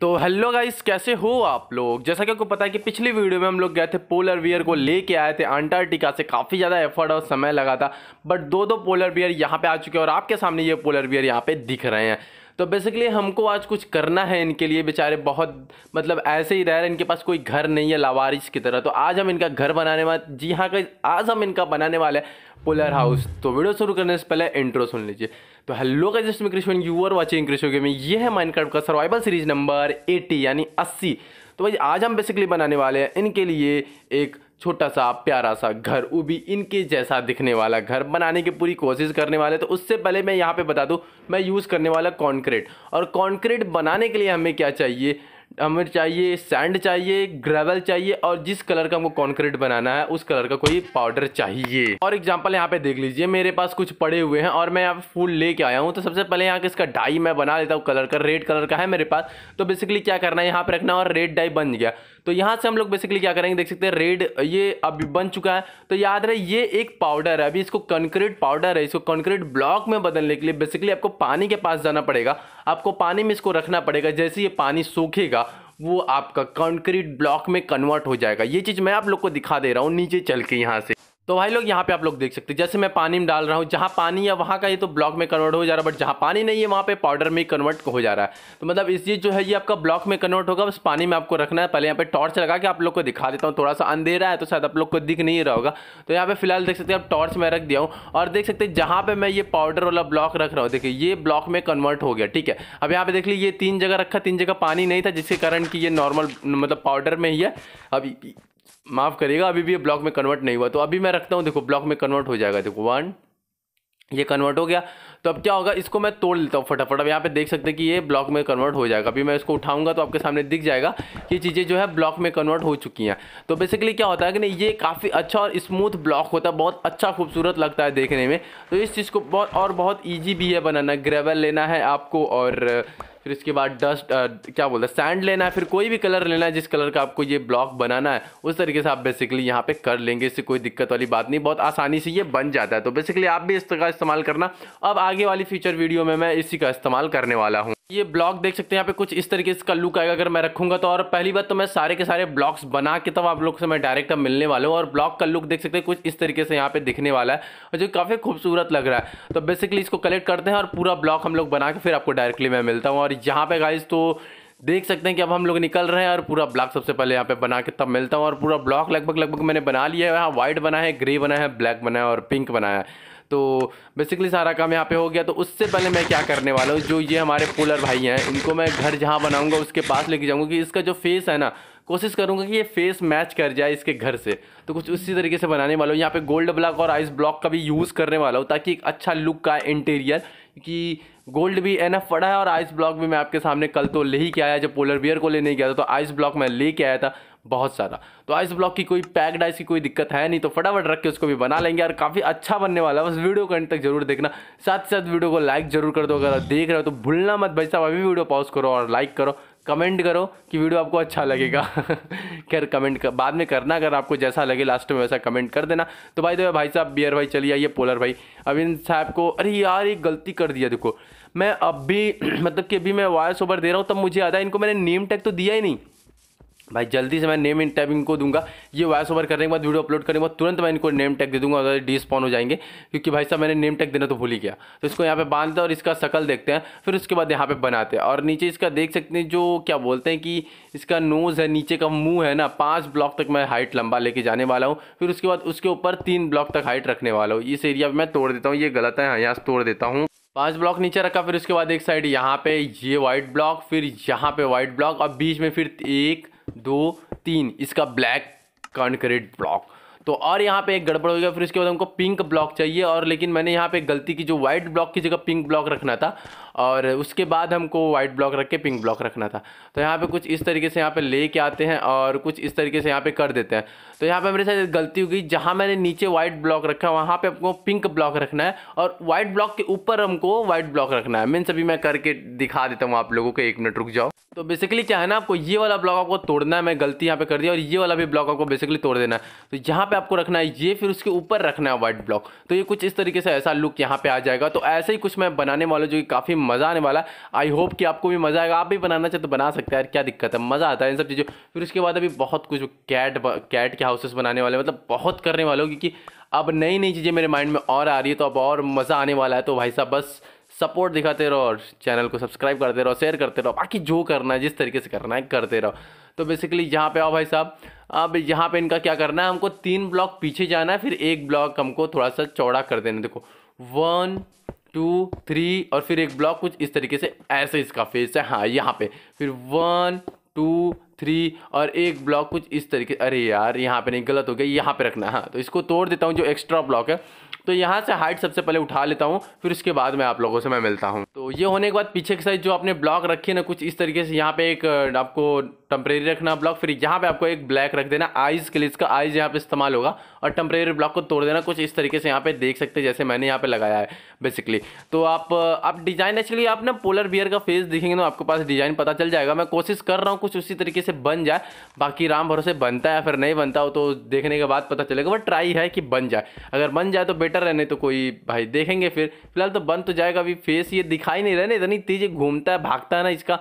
तो hello guys कैसे हो आप लोग जैसा कि आपको पता है कि पिछली वीडियो में हम लोग गए थे पोलर बियर को लेके आए थे अंटार्कटिका से काफ़ी ज़्यादा एफर्ट और समय लगा था बट दो दो पोलर बियर यहाँ पे आ चुके हैं और आपके सामने ये पोलर बियर यहाँ पे दिख रहे हैं तो बेसिकली हमको आज कुछ करना है इनके लिए बेचारे बहुत मतलब ऐसे ही रह रहे इनके पास कोई घर नहीं है लावारिश की तरह तो आज हम इनका घर बनाने वाले जी हाँ का आज हम इनका बनाने वाले हैं पुलर हाउस तो वीडियो शुरू करने से पहले इंट्रो सुन लीजिए तो हेलो का जिसमें Krishna you are watching Krishna gaming ये है माइनक्राफ्ट का सर्वाइवल सीरीज नंबर एटी यानी अस्सी तो भाई आज हम बेसिकली बनाने वाले हैं इनके लिए एक छोटा सा प्यारा सा घर वो भी इनके जैसा दिखने वाला घर बनाने की पूरी कोशिश करने वाले तो उससे पहले मैं यहाँ पे बता दूँ मैं यूज़ करने वाला कॉन्क्रीट और कॉन्क्रीट बनाने के लिए हमें क्या चाहिए हमें चाहिए सैंड चाहिए ग्रेवल चाहिए और जिस कलर का हमको कॉन्क्रीट बनाना है उस कलर का कोई पाउडर चाहिए और एग्जाम्पल यहाँ पे देख लीजिए मेरे पास कुछ पड़े हुए हैं और मैं यहाँ पे फूल लेके आया हूँ तो सबसे पहले यहाँ के इसका डाई मैं बना लेता हूँ कलर का रेड कलर का है मेरे पास तो बेसिकली क्या करना है यहाँ पे रखना और रेड डाई बन गया तो यहाँ से हम लोग बेसिकली क्या करेंगे देख सकते हैं रेड ये अभी बन चुका है तो याद रहे ये एक पाउडर है अभी इसको कंक्रीट पाउडर है इसको कंक्रीट ब्लॉक में बदलने के लिए बेसिकली आपको पानी के पास जाना पड़ेगा आपको पानी में इसको रखना पड़ेगा जैसे ये पानी सूखेगा वो आपका कंक्रीट ब्लॉक में कन्वर्ट हो जाएगा ये चीज़ मैं आप लोग को दिखा दे रहा हूँ नीचे चल के यहाँ से तो भाई लोग यहाँ पे आप लोग देख सकते हैं जैसे मैं पानी में डाल रहा हूँ जहाँ पानी है वहाँ का ये तो ब्लॉक में कन्वर्ट हो जा रहा है बट जहाँ पानी नहीं है वहाँ पे पाउडर में कन्वर्ट हो जा रहा है तो मतलब इस चीज़ जो है ये आपका ब्लॉक में कन्वर्ट होगा बस पानी में आपको रखना है पहले यहाँ पे टॉर्च लगा के आप लोग को दिखा देता हूँ थोड़ा सा अंधेरा है तो शायद आप लोग को दिख नहीं रहा होगा तो यहाँ पर फिलहाल देख सकते हैं आप टॉर्च में रख दिया हूँ और देख सकते हैं जहाँ पे मैं ये पाउडर वाला ब्लॉक रख रहा हूँ देखिए ये ब्लॉक में कन्वर्ट हो गया ठीक है अब यहाँ पे देख लीजिए ये तीन जगह रखा तीन जगह पानी नहीं था जिसके कारण कि ये नॉर्मल मतलब पाउडर में ही है अभी माफ़ करिएगा अभी भी ये ब्लॉक में कन्वर्ट नहीं हुआ तो अभी मैं रखता हूँ देखो ब्लॉक में कन्वर्ट हो जाएगा देखो वन ये कन्वर्ट हो गया तो अब क्या होगा इसको मैं तोड़ लेता हूँ फटाफट अब यहाँ पे देख सकते हैं कि ये ब्लॉक में कन्वर्ट हो जाएगा अभी मैं इसको उठाऊंगा तो आपके सामने दिख जाएगा कि चीज़ें जो है ब्लॉक में कन्वर्ट हो चुकी हैं तो बेसिकली क्या होता है कि नहीं ये काफ़ी अच्छा और स्मूथ ब्लॉक होता है बहुत अच्छा खूबसूरत लगता है देखने में तो इस चीज़ को बहुत और बहुत ईजी भी है बनाना ग्रेवल लेना है आपको और फिर इसके बाद डस्ट uh, क्या बोलते हैं सैंड लेना है फिर कोई भी कलर लेना है जिस कलर का आपको ये ब्लॉक बनाना है उस तरीके से आप बेसिकली यहाँ पे कर लेंगे इससे कोई दिक्कत वाली बात नहीं बहुत आसानी से ये बन जाता है तो बेसिकली आप भी इसका इस्तेमाल करना अब आगे वाली फ्यूचर वीडियो में मैं इसी का इस्तेमाल करने वाला हूँ ये ब्लॉग देख सकते हैं यहाँ पे कुछ इस तरीके से का लुक आएगा अगर मैं रखूंगा तो और पहली बात तो मैं सारे के सारे ब्लॉग्स बना के तब आप लोग से मैं डायरेक्ट अब मिलने वाला हूँ और ब्लॉक का लुक देख सकते हैं कुछ इस तरीके से यहाँ पे दिखने वाला है और जो काफ़ी खूबसूरत लग रहा है तो बेसिकली इसको कलेक्ट करते हैं और पूरा ब्लॉक हम लोग बना के फिर आपको डायरेक्टली मैं मिलता हूँ और यहाँ पे गाइज तो देख सकते हैं कि अब हम लोग निकल रहे हैं और पूरा ब्लॉक सबसे पहले यहाँ पे बना के तब मिलता हूँ और पूरा ब्लॉक लगभग लगभग मैंने बना लिया है यहाँ व्हाइट बना है ग्रे बना है ब्लैक बना है और पिंक बनाया है तो बेसिकली सारा काम यहाँ पे हो गया तो उससे पहले मैं क्या करने वाला हूँ जो ये हमारे पुलर भाई हैं इनको मैं घर जहाँ बनाऊँगा उसके पास लेके जाऊँगा कि इसका जो फेस है ना कोशिश करूँगा कि ये फेस मैच कर जाए इसके घर से तो कुछ उसी तरीके से बनाने वाला हूँ यहाँ पे गोल्ड ब्लॉक और आइस ब्लॉक का भी यूज़ करने वाला हूँ ताकि एक अच्छा लुक का इंटीरियर कि गोल्ड भी एन ना पड़ा है और आइस ब्लॉक भी मैं आपके सामने कल तो ले ही के आया जब पोलर बियर को लेने गया था तो आइस ब्लॉक मैं ले के आया था बहुत ज़्यादा तो आइस ब्लॉक की कोई पैक्ड आइस की कोई दिक्कत है नहीं तो फटाफट रख के उसको भी बना लेंगे और काफ़ी अच्छा बनने वाला है बस वीडियो को तक जरूर देखना साथ ही साथ वीडियो को लाइक जरूर कर दो अगर देख रहे हो तो भूलना मत भाई साहब अभी वीडियो पॉज करो और लाइक करो कमेंट करो कि वीडियो आपको अच्छा लगेगा खैर कमेंट कर, बाद में करना अगर आपको जैसा लगे लास्ट में वैसा कमेंट कर देना तो भाई देखो भाई साहब बियर भाई चलिए आइए पोलर भाई अब इन साहब को अरे यार एक गलती कर दिया देखो मैं अब भी मतलब कि अभी मैं वॉयस ओवर दे रहा हूँ तब मुझे आता है इनको मैंने नीम टैग तो दिया ही नहीं भाई जल्दी से मैं नेम इन टैग इनको दूंगा ये वॉइस ओवर करने के बाद वीडियो अपलोड करने के बाद तुरंत मैं इनको नेम टैग दे दूंगा और डी स्पॉन हो जाएंगे क्योंकि भाई साहब मैंने नेम टैग देना तो भूल ही गया तो इसको यहाँ पे बांधते हैं और इसका शकल देखते हैं फिर उसके बाद यहाँ पे बनाते हैं और नीचे इसका देख सकते हैं जो क्या बोलते हैं कि इसका नोज़ है नीचे का मुँह है ना पाँच ब्लॉक तक मैं हाइट लंबा लेके जाने वाला हूँ फिर उसके बाद उसके ऊपर तीन ब्लॉक तक हाइट रखने वाला हूँ इस एरिया मैं तोड़ देता हूँ ये गलत है हाँ, यहाँ से तोड़ देता हूँ पांच ब्लॉक नीचे रखा फिर उसके बाद एक साइड यहाँ पे ये वाइट ब्लॉक फिर यहाँ पे वाइट ब्लॉक और बीच में फिर एक दो तीन इसका ब्लैक कॉन्क्रीट ब्लॉक तो और यहाँ पे एक गड़बड़ हो गया फिर उसके बाद हमको पिंक ब्लॉक चाहिए और लेकिन मैंने यहाँ पे गलती की जो व्हाइट ब्लॉक की जगह पिंक ब्लॉक रखना था और उसके बाद हमको वाइट ब्लॉक रख के पिंक ब्लॉक रखना था तो यहाँ पे कुछ इस तरीके से यहाँ पे लेके आते हैं और कुछ इस तरीके से यहाँ पे कर देते हैं तो यहाँ पे मेरे साथ गलती हो गई जहाँ मैंने नीचे वाइट ब्लॉक रखा है वहाँ पर आपको पिंक ब्लॉक रखना है और वाइट ब्लॉक के ऊपर हमको वाइट ब्लॉक रखना है मीन्स अभी मैं करके दिखा देता हूँ आप लोगों को एक मिनट रुक जाओ तो बेसिकली क्या है ना आपको ये वाला ब्लॉक आपको तोड़ना है मैं गलती यहाँ पे कर दी और ये वाला भी ब्लॉक आपको बेसिकली तोड़ देना है तो यहाँ पे आपको रखना है ये फिर उसके ऊपर रखना है वाइट ब्लॉक तो ये कुछ इस तरीके से ऐसा लुक यहाँ पे आ जाएगा तो ऐसे ही कुछ मैं बनाने वाला जो कि काफ़ी मज़ा आने वाला आई होप कि आपको भी मज़ा आएगा आप भी बनाना चाहते तो बना सकते हैं यार क्या दिक्कत है मज़ा आता है इन सब चीज़ों फिर उसके बाद अभी बहुत कुछ कैट कैट के हाउसेस बनाने वाले मतलब बहुत करने वाले हो क्योंकि अब नई नई चीज़ें मेरे माइंड में और आ रही है तो अब और मज़ा आने वाला है तो भाई साहब बस सपोर्ट दिखाते रहो और चैनल को सब्सक्राइब करते रहो शेयर करते रहो बाकी जो करना है जिस तरीके से करना है करते रहो तो बेसिकली यहाँ पे आओ भाई साहब अब यहाँ पे इनका क्या करना है हमको तीन ब्लॉक पीछे जाना है फिर एक ब्लॉक हमको थोड़ा सा चौड़ा कर देना देखो वन टू थ्री और फिर एक ब्लॉक कुछ इस तरीके से ऐसे इसका फेस है हाँ यहाँ पे फिर वन टू थ्री और एक ब्लॉक कुछ इस तरीके अरे यार यहाँ पे नहीं गलत हो गया यहाँ पे रखना हाँ तो इसको तोड़ देता हूँ जो एक्स्ट्रा ब्लॉक है तो यहाँ से हाइट सबसे पहले उठा लेता हूँ फिर उसके बाद मैं आप लोगों से मैं मिलता हूँ तो ये होने के बाद पीछे के साइड जो आपने ब्लॉक रखी है ना कुछ इस तरीके से यहाँ पे एक आपको टेम्परेरी रखना ब्लॉक फिर यहाँ पे आपको एक ब्लैक रख देना आइज़ के लिए इसका आइज़ यहाँ पे इस्तेमाल होगा और टेम्परेरी ब्लॉक को तोड़ देना कुछ इस तरीके से यहाँ पे देख सकते हैं जैसे मैंने यहाँ पे लगाया है बेसिकली तो आप आप डिज़ाइन एक्चुअली आप ना पोलर बियर का फेस देखेंगे तो आपके पास डिज़ाइन पता चल जाएगा मैं कोशिश कर रहा हूँ कुछ उसी तरीके से बन जाए बाकी राम भरोसे बनता है फिर नहीं बनता हो तो देखने के बाद पता चलेगा बट ट्राई है कि बन जाए अगर बन जाए तो बेटर रहने तो कोई भाई देखेंगे फिर फिलहाल तो बन तो जाएगा अभी फेस ये दिखाई नहीं रहे ना इतनी तेजी घूमता है भागता है ना इसका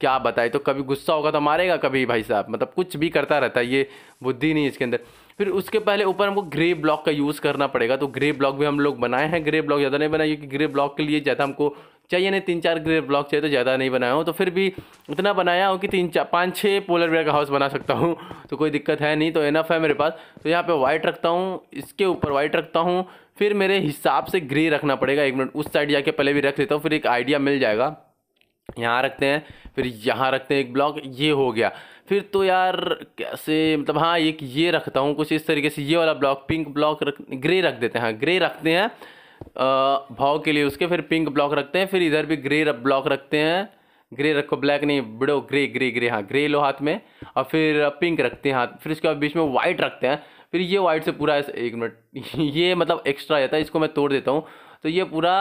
क्या बताए तो कभी गुस्सा होगा तो मारेगा कभी भाई साहब मतलब कुछ भी करता रहता है ये बुद्धि नहीं इसके अंदर फिर उसके पहले ऊपर हमको ग्रे ब्लॉक का यूज़ करना पड़ेगा तो ग्रे ब्लॉक भी हम लोग बनाए हैं ग्रे ब्लॉक ज़्यादा नहीं बनाए क्योंकि ग्रे ब्लॉक के लिए ज़्यादा हमको चाहिए नहीं तीन चार ग्रे ब्लॉक चाहिए तो ज़्यादा नहीं बनाया हूँ तो फिर भी इतना बनाया हूँ कि तीन चार पाँच छः पोलर बेयर का हाउस बना सकता हूँ तो कोई दिक्कत है नहीं तो इनफ है मेरे पास तो यहाँ पर वाइट रखता हूँ इसके ऊपर वाइट रखता हूँ फिर मेरे हिसाब से ग्रे रखना पड़ेगा एक मिनट उस साइड जाके पहले भी रख लेता हूँ फिर एक आइडिया मिल जाएगा यहाँ रखते हैं फिर यहाँ रखते हैं एक ब्लॉक ये हो गया फिर तो यार कैसे मतलब हाँ एक ये रखता हूँ कुछ इस तरीके से ये वाला ब्लॉक पिंक ब्लॉक रख ग्रे रख देते हैं हाँ ग्रे रखते हैं भाव के लिए उसके फिर पिंक ब्लॉक रखते हैं फिर इधर भी ग्रे ब्लॉक रखते हैं ग्रे रखो ब्लैक नहीं बड़ो ग्रे ग्रे ग्रे हाँ ग्रे लो हाथ में और फिर पिंक रखते हैं हाथ फिर उसके बाद बीच में वाइट रखते हैं फिर ये वाइट से पूरा एक मिनट ये मतलब एक्स्ट्रा रहता है इसको मैं तोड़ देता हूँ तो ये पूरा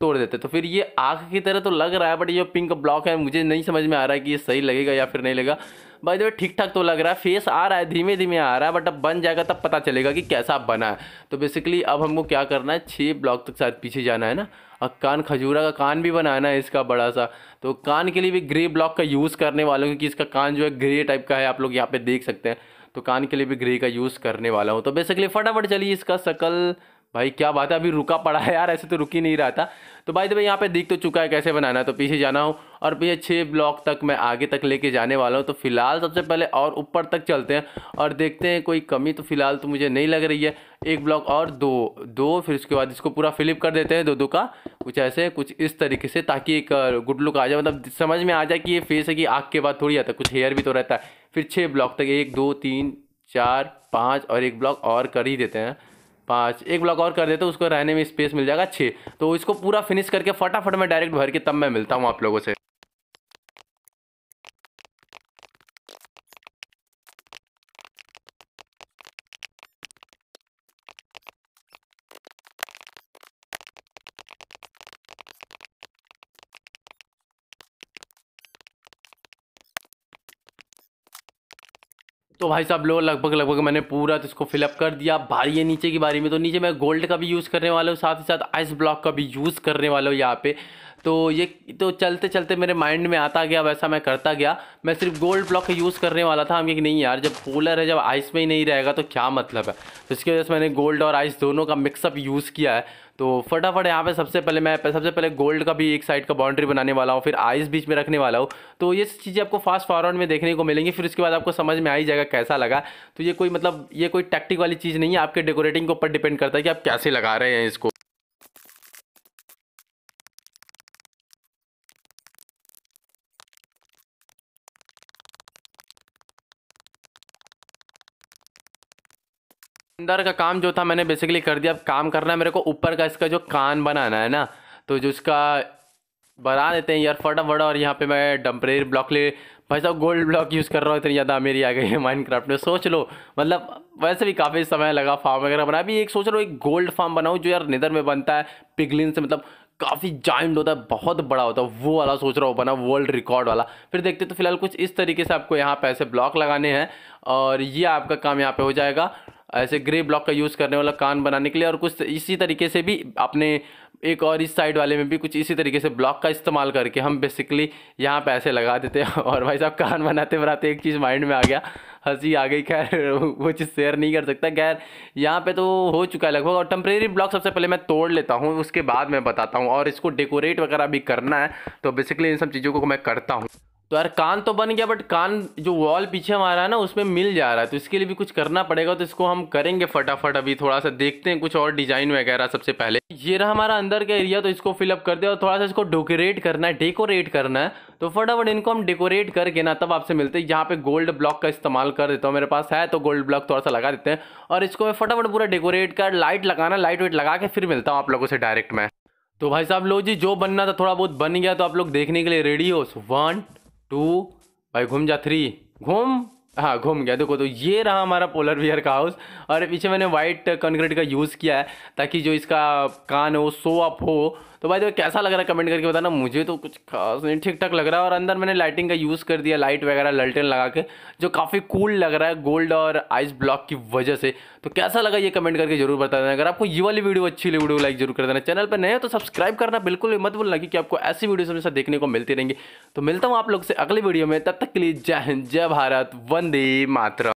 तोड़ देते तो फिर ये आग की तरह तो लग रहा है बट ये पिंक ब्लॉक है मुझे नहीं समझ में आ रहा है कि ये सही लगेगा या फिर नहीं लगेगा भाई देखो ठीक ठाक तो लग रहा है फेस आ रहा है धीमे धीमे आ रहा है बट अब बन जाएगा तब पता चलेगा कि कैसा बना है तो बेसिकली अब हमको क्या करना है छः ब्लॉक तक शायद पीछे जाना है ना और कान खजूरा का कान भी बनाना है इसका बड़ा सा तो कान के लिए भी ग्रे ब्लॉक का यूज़ करने वाला हूँ क्योंकि इसका कान जो है ग्रे टाइप का है आप लोग यहाँ पर देख सकते हैं तो कान के लिए भी ग्रे का यूज़ करने वाला हूँ तो बेसिकली फटाफट चलिए इसका शकल भाई क्या बात है अभी रुका पड़ा है यार ऐसे तो रुक ही नहीं रहा था तो भाई तो भाई यहाँ पे दिख तो चुका है कैसे बनाना है तो पीछे जाना हो और पीछे छः ब्लॉक तक मैं आगे तक लेके जाने वाला हूँ तो फिलहाल सबसे पहले और ऊपर तक चलते हैं और देखते हैं कोई कमी तो फिलहाल तो मुझे नहीं लग रही है एक ब्लॉक और दो दो फिर उसके बाद इसको पूरा फिलिप कर देते हैं दो दो का कुछ ऐसे कुछ इस तरीके से ताकि एक गुड लुक आ जाए मतलब समझ में आ जाए कि ये फेस है कि आग के बाद थोड़ी आता है कुछ हेयर भी तो रहता है फिर छः ब्लॉक तक एक दो तीन चार पाँच और एक ब्लॉक और कर ही देते हैं पाँच एक ब्लॉक और कर देते उसको रहने में स्पेस मिल जाएगा छः तो इसको पूरा फिनिश करके फटाफट में डायरेक्ट भर के तब मैं मिलता हूँ आप लोगों से तो भाई साहब लो लगभग लगभग मैंने पूरा तो इसको फिलअप कर दिया भारी है नीचे की बारी में तो नीचे मैं गोल्ड का भी यूज़ करने वाला हूँ साथ ही साथ आइस ब्लॉक का भी यूज़ करने वाला हूँ यहाँ पे तो ये तो चलते चलते मेरे माइंड में आता गया वैसा मैं करता गया मैं सिर्फ गोल्ड ब्लॉक यूज़ करने वाला था हम कि नहीं यार जब पोलर है जब आइस में ही नहीं रहेगा तो क्या मतलब है तो इसकी वजह से मैंने गोल्ड और आइस दोनों का मिक्सअप यूज़ किया है तो फटाफट यहाँ पे सबसे पहले मैं सबसे पहले गोल्ड का भी एक साइड का बाउंड्री बनाने वाला हूँ फिर आइस बीच में रखने वाला हूँ तो ये चीज़ें आपको फास्ट फॉरवर्ड में देखने को मिलेंगी फिर उसके बाद आपको समझ में आ ही जाएगा कैसा लगा तो ये कोई मतलब ये कोई टैक्टिक वाली चीज़ नहीं है आपके डेकोरेटिंग के ऊपर डिपेंड करता है कि आप कैसे लगा रहे हैं इसको अंदर का काम जो था मैंने बेसिकली कर दिया अब काम करना है मेरे को ऊपर का इसका जो कान बनाना है ना तो जो इसका बना देते हैं यार फटाफट और यहाँ पे मैं डम्परेर ब्लॉक ले भाई साहब गोल्ड ब्लॉक यूज़ कर रहा हूँ इतनी ज़्यादा मेरी आ गई है माइनक्राफ्ट में सोच लो मतलब वैसे भी काफ़ी समय लगा फार्म वगैरह बना अभी एक सोच रहा हूँ एक गोल्ड फार्म बनाऊँ जो यार निदर में बनता है पिगलिन से मतलब काफ़ी जॉइंट होता है बहुत बड़ा होता है वो वाला सोच रहा हूँ बना वर्ल्ड रिकॉर्ड वाला फिर देखते तो फिलहाल कुछ इस तरीके से आपको यहाँ पे ऐसे ब्लॉक लगाने हैं और ये आपका काम यहाँ पे हो जाएगा ऐसे ग्रे ब्लॉक का यूज़ करने वाला कान बनाने के लिए और कुछ इसी तरीके से भी अपने एक और इस साइड वाले में भी कुछ इसी तरीके से ब्लॉक का इस्तेमाल करके हम बेसिकली यहाँ पर ऐसे लगा देते हैं और भाई साहब कान बनाते बनाते एक चीज़ माइंड में आ गया हंसी आ गई खैर वो चीज़ शेयर नहीं कर सकता खैर यहाँ पे तो हो चुका है लगभग और टम्प्रेरी ब्लॉक सबसे पहले मैं तोड़ लेता हूँ उसके बाद मैं बताता हूँ और इसको डेकोरेट वगैरह भी करना है तो बेसिकली इन सब चीज़ों को मैं करता हूँ तो यार कान तो बन गया बट कान जो वॉल पीछे हमारा है ना उसमें मिल जा रहा है तो इसके लिए भी कुछ करना पड़ेगा तो इसको हम करेंगे फटाफट अभी थोड़ा सा देखते हैं कुछ और डिजाइन वगैरह सबसे पहले ये रहा हमारा अंदर का एरिया तो इसको फिलअप कर दे और थोड़ा सा इसको डेकोरेट करना है डेकोरेट करना है तो फटाफट इनको हम डेकोरेट करके ना तब आपसे मिलते हैं यहाँ पे गोल्ड ब्लॉक का इस्तेमाल कर देता हूँ मेरे पास है तो गोल्ड ब्लॉक थोड़ा सा लगा देते हैं और इसको मैं फटाफट पूरा डेकोरेट कर लाइट लगाना लाइट वाइट लगा के फिर मिलता हूँ आप लोगों से डायरेक्ट मैं तो भाई साहब लो जी जो बनना था थोड़ा बहुत बन गया तो आप लोग देखने के लिए रेडी हो वन टू भाई घूम जा थ्री घूम हाँ घूम गया देखो तो ये रहा हमारा पोलर बियर का हाउस और पीछे मैंने वाइट कंक्रीट का यूज़ किया है ताकि जो इसका कान हो सो अप हो तो भाई देखो कैसा लग रहा है कमेंट करके बताना मुझे तो कुछ खास नहीं ठीक ठाक लग रहा है और अंदर मैंने लाइटिंग का यूज़ कर दिया लाइट वगैरह लल्टन लगा के जो काफ़ी कूल लग रहा है गोल्ड और आइस ब्लॉक की वजह से तो कैसा लगा ये कमेंट करके जरूर बता देना अगर आपको ये वाली वीडियो अच्छी लगी वीडियो लाइक जरूर कर देना चैनल पर नए हो तो सब्सक्राइब करना बिल्कुल मत बोलना कि आपको ऐसी वीडियो हमेशा देखने को मिलती रहेंगी तो मिलता हूँ आप लोग से अगले वीडियो में तब तक के लिए जय हिंद जय भारत वंदे मातरम